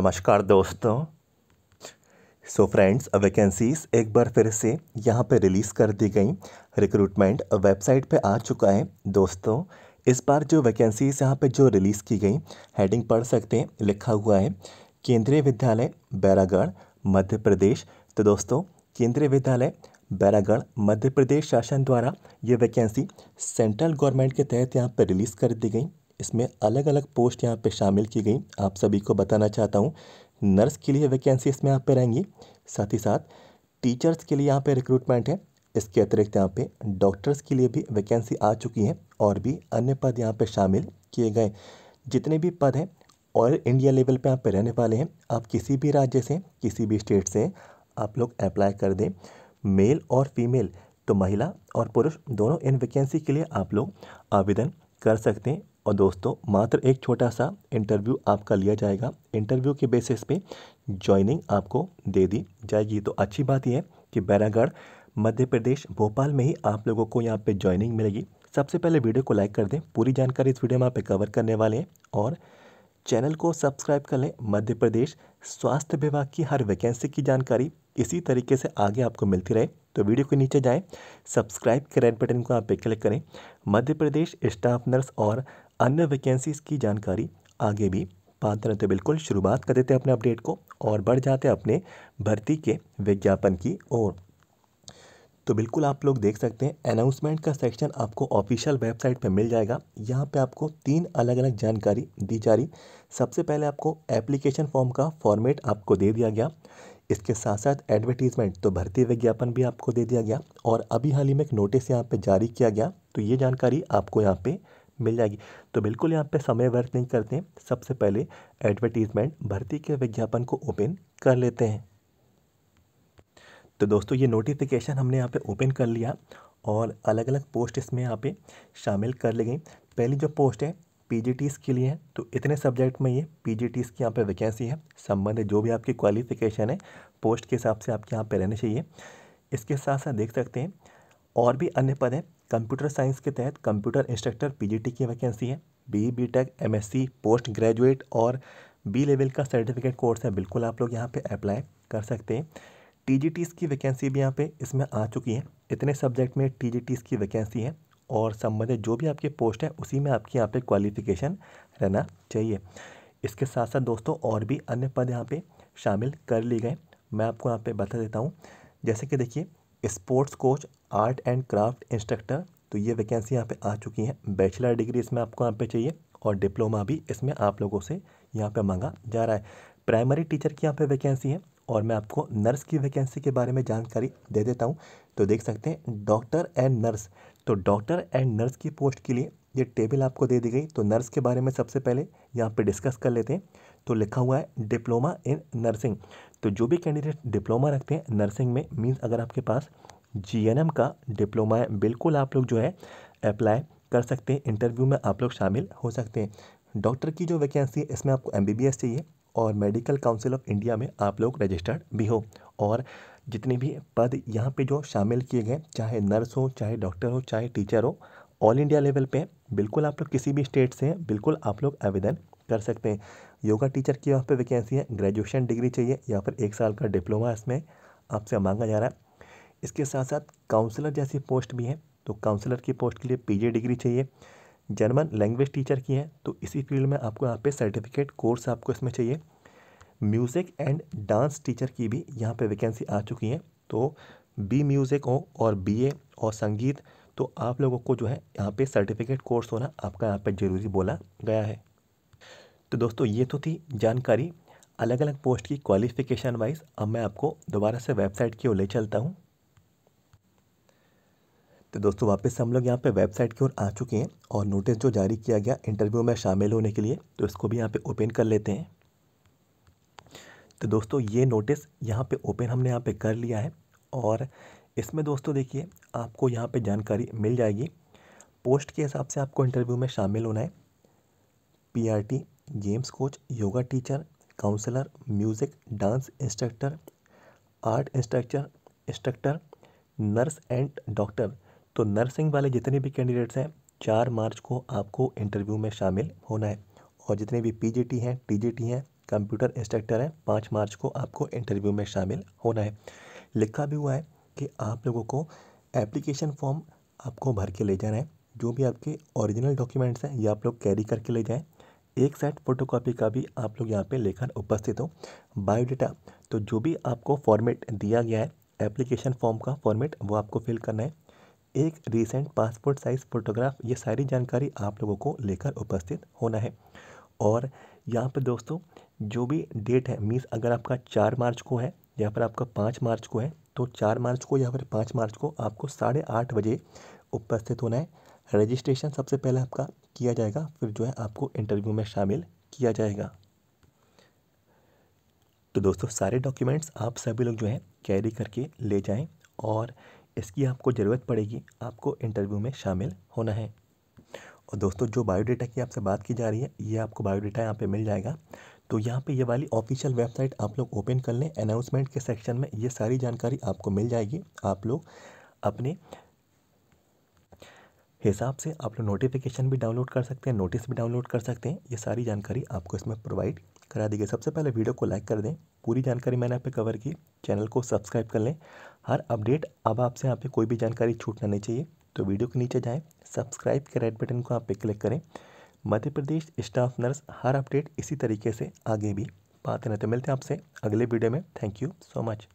नमस्कार दोस्तों so friends vacancies एक बार फिर से यहाँ पे रिलीज़ कर दी गई रिक्रूटमेंट वेबसाइट पे आ चुका है दोस्तों इस बार जो वैकेंसीज़ यहाँ पे जो रिलीज़ की गई हेडिंग पढ़ सकते हैं लिखा हुआ है केंद्रीय विद्यालय बैरागढ़ मध्य प्रदेश तो दोस्तों केंद्रीय विद्यालय बैरागढ़ मध्य प्रदेश शासन द्वारा ये वैकेंसी सेंट्रल गवर्नमेंट के तहत यहाँ पर रिलीज़ कर दी गई इसमें अलग अलग पोस्ट यहाँ पे शामिल की गई आप सभी को बताना चाहता हूँ नर्स के लिए वैकेंसी इसमें यहाँ पे रहेंगी साथ ही साथ टीचर्स के लिए यहाँ पे रिक्रूटमेंट है इसके अतिरिक्त यहाँ पे डॉक्टर्स के लिए भी वैकेंसी आ चुकी है और भी अन्य पद यहाँ पर शामिल किए गए जितने भी पद हैं ऑल इंडिया लेवल पर यहाँ पर रहने वाले हैं आप किसी भी राज्य से किसी भी स्टेट से आप लोग अप्लाई कर दें मेल और फीमेल तो महिला और पुरुष दोनों इन वैकेंसी के लिए आप लोग आवेदन कर सकते हैं और दोस्तों मात्र एक छोटा सा इंटरव्यू आपका लिया जाएगा इंटरव्यू के बेसिस पे जॉइनिंग आपको दे दी जाएगी तो अच्छी बात यह है कि बैरागढ़ मध्य प्रदेश भोपाल में ही आप लोगों को यहाँ पे ज्वाइनिंग मिलेगी सबसे पहले वीडियो को लाइक कर दें पूरी जानकारी इस वीडियो में आप कवर करने वाले हैं और चैनल को सब्सक्राइब कर लें मध्य प्रदेश स्वास्थ्य विभाग की हर वैकेंसी की जानकारी इसी तरीके से आगे आपको मिलती रहे तो वीडियो के नीचे जाएं सब्सक्राइब के रेड बटन को आप पे क्लिक करें मध्य प्रदेश स्टाफ नर्स और अन्य वैकेंसीज़ की जानकारी आगे भी पाते रहते तो बिल्कुल शुरुआत कर देते हैं अपने अपडेट को और बढ़ जाते हैं अपने भर्ती के विज्ञापन की ओर तो बिल्कुल आप लोग देख सकते हैं अनाउंसमेंट का सेक्शन आपको ऑफिशियल वेबसाइट पर मिल जाएगा यहाँ पे आपको तीन अलग अलग जानकारी दी जा रही सबसे पहले आपको एप्लीकेशन फॉर्म का फॉर्मेट आपको दे दिया गया इसके साथ साथ एडवर्टीजमेंट तो भर्ती विज्ञापन भी आपको दे दिया गया और अभी हाल ही में एक नोटिस यहाँ पर जारी किया गया तो ये जानकारी आपको यहाँ पर मिल जाएगी तो बिल्कुल यहाँ पे समय वर्क नहीं करते हैं सबसे पहले एडवर्टीज़मेंट भर्ती के विज्ञापन को ओपन कर लेते हैं तो दोस्तों ये नोटिफिकेशन हमने यहाँ पे ओपन कर लिया और अलग अलग पोस्ट इसमें यहाँ पे शामिल कर ली गई पहली जो पोस्ट है पीजीटीस के लिए है तो इतने सब्जेक्ट में ये पीजीटीस की यहाँ पर वैकेंसी है संबंधित जो भी आपकी क्वालिफिकेशन है पोस्ट के हिसाब से आपके यहाँ पर रहने चाहिए इसके साथ साथ देख सकते हैं और भी अन्य पद हैं कंप्यूटर साइंस के तहत कंप्यूटर इंस्ट्रक्टर पीजीटी की वैकेंसी है B B tech M post graduate और बी लेवल का सर्टिफिकेट कोर्स है बिल्कुल आप लोग यहाँ पे अप्लाई कर सकते हैं टी की वैकेंसी भी यहाँ पे इसमें आ चुकी है इतने सब्जेक्ट में टी की वैकेंसी है और संबंधित जो भी आपकी पोस्ट है उसी में आपकी यहाँ पे क्वालिफिकेशन रहना चाहिए इसके साथ साथ दोस्तों और भी अन्य पद यहाँ पे शामिल कर लिए गए मैं आपको यहाँ पे बता देता हूँ जैसे कि देखिए sports coach art and craft instructor तो ये वैकेंसी यहाँ पे आ चुकी है बैचलर डिग्री इसमें आपको यहाँ पे चाहिए और डिप्लोमा भी इसमें आप लोगों से यहाँ पे मांगा जा रहा है प्राइमरी टीचर की यहाँ पे वैकेंसी है और मैं आपको नर्स की वैकेंसी के बारे में जानकारी दे देता हूँ तो देख सकते हैं डॉक्टर एंड नर्स तो डॉक्टर एंड नर्स की पोस्ट के लिए ये टेबल आपको दे दी गई तो नर्स के बारे में सबसे पहले यहाँ पर डिस्कस कर लेते हैं तो लिखा हुआ है डिप्लोमा इन नर्सिंग तो जो भी कैंडिडेट डिप्लोमा रखते हैं नर्सिंग में मीन्स अगर आपके पास जीएनएम का डिप्लोमा है बिल्कुल आप लोग जो है अप्लाई कर सकते हैं इंटरव्यू में आप लोग शामिल हो सकते हैं डॉक्टर की जो वैकेंसी है इसमें आपको एमबीबीएस चाहिए और मेडिकल काउंसिल ऑफ इंडिया में आप लोग रजिस्टर्ड भी हो और जितने भी पद यहाँ पे जो शामिल किए गए चाहे नर्स हो चाहे डॉक्टर हो चाहे टीचर हो ऑल इंडिया लेवल पे बिल्कुल आप लोग किसी भी स्टेट से बिल्कुल आप लोग आवेदन कर सकते हैं योगा टीचर की यहाँ पे वैकेंसी है ग्रेजुएशन डिग्री चाहिए या फिर एक साल का डिप्लोमा इसमें आपसे मांगा जा रहा है इसके साथ साथ काउंसलर जैसी पोस्ट भी है तो काउंसलर की पोस्ट के लिए पी डिग्री चाहिए जर्मन लैंग्वेज टीचर की है तो इसी फील्ड में आपको यहाँ पे सर्टिफिकेट कोर्स आपको इसमें चाहिए म्यूज़िक एंड डांस टीचर की भी यहाँ पे वैकेंसी आ चुकी है तो बी म्यूज़िक हो और बीए और संगीत तो आप लोगों को जो है यहाँ पे सर्टिफिकेट कोर्स होना आपका यहाँ पे ज़रूरी बोला गया है तो दोस्तों ये तो थी जानकारी अलग अलग पोस्ट की क्वालिफिकेशन वाइज अब मैं आपको दोबारा से वेबसाइट की ओर ले चलता हूँ तो दोस्तों वापस हम लोग यहाँ पे वेबसाइट की ओर आ चुके हैं और नोटिस जो जारी किया गया इंटरव्यू में शामिल होने के लिए तो इसको भी यहाँ पे ओपन कर लेते हैं तो दोस्तों ये नोटिस यहाँ पे ओपन हमने यहाँ पे कर लिया है और इसमें दोस्तों देखिए आपको यहाँ पे जानकारी मिल जाएगी पोस्ट के हिसाब से आपको इंटरव्यू में शामिल होना है P games coach yoga teacher counsellor music dance instructor art instruction instructor nurse and doctor तो नर्सिंग वाले जितने भी कैंडिडेट्स हैं चार मार्च को आपको इंटरव्यू में शामिल होना है और जितने भी पीजीटी हैं टीजीटी हैं कंप्यूटर इंस्ट्रक्टर हैं पाँच मार्च को आपको इंटरव्यू में शामिल होना है लिखा भी हुआ है कि आप लोगों को एप्लीकेशन फॉर्म आपको भर के ले जाना है जो भी आपके ओरिजिनल डॉक्यूमेंट्स हैं ये आप लोग कैरी करके ले जाएँ एक सेट फोटोकॉपी का भी आप लोग यहाँ पे लेकर उपस्थित हो बायोडाटा तो जो भी आपको फॉर्मेट दिया गया है एप्लीकेशन फॉर्म का फॉर्मेट वो आपको फिल करना है एक रिसेंट पासपोर्ट साइज़ फ़ोटोग्राफ ये सारी जानकारी आप लोगों को लेकर उपस्थित होना है और यहाँ पर दोस्तों जो भी डेट है मीन्स अगर आपका चार मार्च को है यहाँ पर आपका पाँच मार्च को है तो चार मार्च को या फिर पाँच मार्च को आपको साढ़े आठ बजे उपस्थित होना है रजिस्ट्रेशन सबसे पहले आपका किया जाएगा फिर जो है आपको इंटरव्यू में शामिल किया जाएगा तो दोस्तों सारे डॉक्यूमेंट्स आप सभी लोग जो है कैरी करके ले जाएं और इसकी आपको ज़रूरत पड़ेगी आपको इंटरव्यू में शामिल होना है और दोस्तों जो बायोडेटा की आपसे बात की जा रही है ये आपको बायोडेटा यहाँ पे मिल जाएगा तो यहाँ पे ये वाली ऑफिशियल वेबसाइट आप लोग ओपन कर लें अनाउंसमेंट के सेक्शन में ये सारी जानकारी आपको मिल जाएगी आप लोग अपने हिसाब से आप लोग नोटिफिकेशन भी डाउनलोड कर सकते हैं नोटिस भी डाउनलोड कर सकते हैं ये सारी जानकारी आपको इसमें प्रोवाइड करा दी गई सबसे पहले वीडियो को लाइक कर दें पूरी जानकारी मैंने आप पे कवर की चैनल को सब्सक्राइब कर लें हर अपडेट अब आपसे यहाँ पे कोई भी जानकारी छूटना नहीं चाहिए तो वीडियो के नीचे जाएँ सब्सक्राइब के रेड बटन को आप पे क्लिक करें मध्य प्रदेश स्टाफ नर्स हर अपडेट इसी तरीके से आगे भी पाते रहते मिलते हैं आपसे अगले वीडियो में थैंक यू सो मच